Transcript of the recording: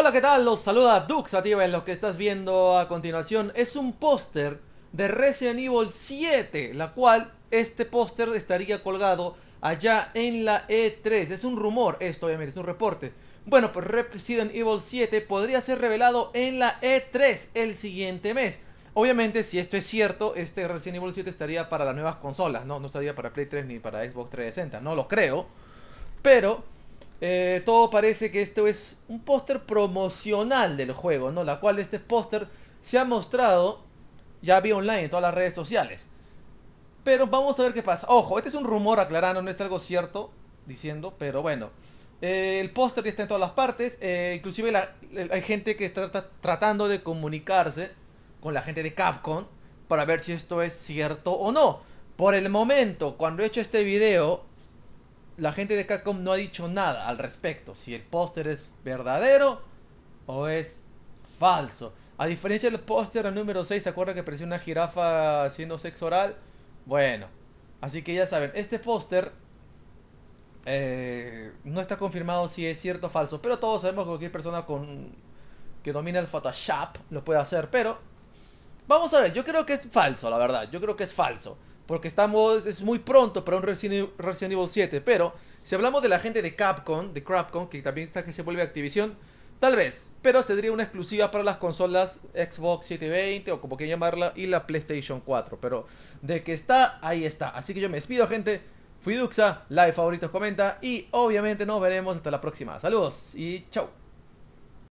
Hola, ¿qué tal? Los saluda Dux ti en lo que estás viendo a continuación. Es un póster de Resident Evil 7, la cual este póster estaría colgado allá en la E3. Es un rumor esto, obviamente, es un reporte. Bueno, pues Resident Evil 7 podría ser revelado en la E3 el siguiente mes. Obviamente, si esto es cierto, este Resident Evil 7 estaría para las nuevas consolas, no, no estaría para Play 3 ni para Xbox 360, no lo creo. Pero eh, todo parece que esto es un póster promocional del juego, ¿no? La cual este póster se ha mostrado ya vía online en todas las redes sociales. Pero vamos a ver qué pasa. Ojo, este es un rumor aclarando, no es algo cierto diciendo, pero bueno. Eh, el póster ya está en todas las partes, eh, inclusive hay gente que está tratando de comunicarse con la gente de Capcom para ver si esto es cierto o no. Por el momento, cuando he hecho este video, la gente de Capcom no ha dicho nada al respecto, si el póster es verdadero o es falso. A diferencia del póster número 6, ¿se acuerdan que apareció una jirafa haciendo sexo oral? Bueno, así que ya saben, este póster eh, no está confirmado si es cierto o falso, pero todos sabemos que cualquier persona con, que domina el Photoshop lo puede hacer, pero vamos a ver, yo creo que es falso, la verdad, yo creo que es falso porque estamos, es muy pronto para un Resident, Evil 7, pero si hablamos de la gente de Capcom, de Crapcom. que también está que se vuelve Activision, tal vez, pero sería una exclusiva para las consolas Xbox 720 o como quieran llamarla y la PlayStation 4, pero de que está, ahí está. Así que yo me despido, gente. Fui Duxa, like, favoritos, comenta y obviamente nos veremos hasta la próxima. Saludos y chao.